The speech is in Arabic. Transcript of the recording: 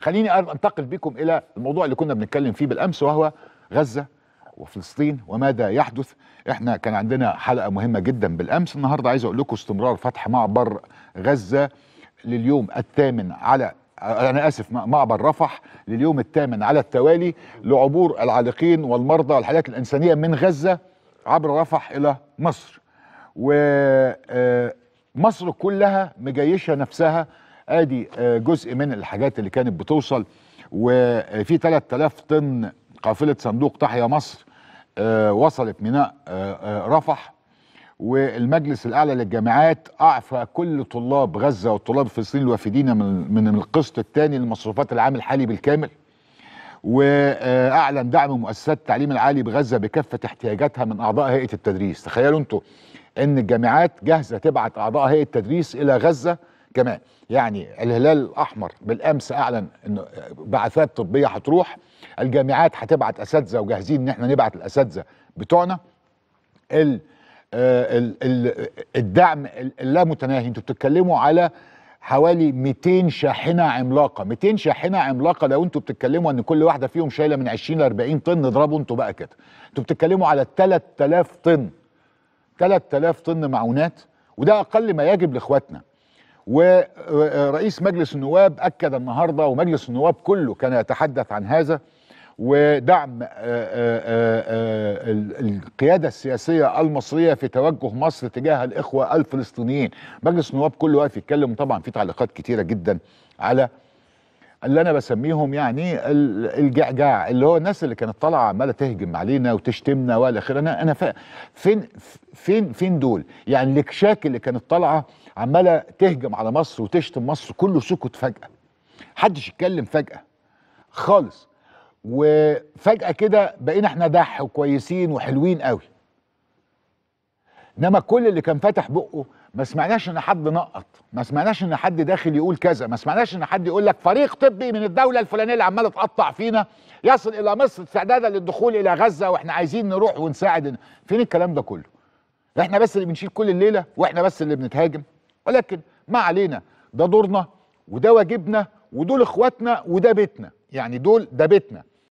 خليني انتقل بكم الى الموضوع اللي كنا بنتكلم فيه بالامس وهو غزه وفلسطين وماذا يحدث احنا كان عندنا حلقه مهمه جدا بالامس النهارده عايز اقول لكم استمرار فتح معبر غزه لليوم الثامن على انا اسف معبر رفح لليوم الثامن على التوالي لعبور العالقين والمرضى والحالات الانسانيه من غزه عبر رفح الى مصر ومصر آه، كلها مجيشه نفسها ادي آه، جزء من الحاجات اللي كانت بتوصل وفي 3000 طن قافله صندوق تحيا مصر آه، وصلت ميناء آه، رفح والمجلس الاعلى للجامعات اعفى كل طلاب غزه والطلاب الفلسطينيين الوافدين من من القسط الثاني للمصروفات العام الحالي بالكامل واعلن دعم مؤسسات التعليم العالي بغزه بكافه احتياجاتها من اعضاء هيئه التدريس تخيلوا انتم ان الجامعات جاهزه تبعت اعضاء هيئه التدريس الى غزه كمان يعني الهلال الاحمر بالامس اعلن انه بعثات طبيه هتروح الجامعات هتبعت اساتذه وجاهزين ان احنا نبعت الاساتذه بتوعنا ال آه، ال ال الدعم اللامتناهي انتوا بتتكلموا على حوالي 200 شاحنه عملاقه 200 شاحنه عملاقه لو انتوا بتتكلموا ان كل واحده فيهم شايله من 20 ل 40 طن اضربوا انتوا بقى كده انتوا بتتكلموا على 3000 طن 3000 طن معونات وده اقل ما يجب لاخواتنا ورئيس مجلس النواب أكد النهاردة ومجلس النواب كله كان يتحدث عن هذا ودعم آه، آه، آه، القيادة السياسية المصرية في توجه مصر تجاه الإخوة الفلسطينيين مجلس النواب كله واقف يتكلم طبعا في تعليقات كتيرة جدا على اللي انا بسميهم يعني الجعجاع اللي هو الناس اللي كانت طالعه عماله تهجم علينا وتشتمنا والى اخره انا انا فين فين فين دول يعني الكشاك اللي كانت طالعه عماله تهجم على مصر وتشتم مصر كله سكت فجاه حدش يتكلم فجاه خالص وفجاه كده بقينا احنا دح وكويسين وحلوين قوي انما كل اللي كان فاتح بقه ما سمعناش ان حد نقط ما سمعناش ان حد داخل يقول كذا ما سمعناش ان حد يقول لك فريق طبي من الدوله الفلانيه اللي عماله تقطع فينا يصل الى مصر استعدادا للدخول الى غزه واحنا عايزين نروح ونساعد فين الكلام ده كله احنا بس اللي بنشيل كل الليله واحنا بس اللي بنتهاجم ولكن ما علينا ده دورنا وده واجبنا ودول اخواتنا وده بيتنا يعني دول ده بيتنا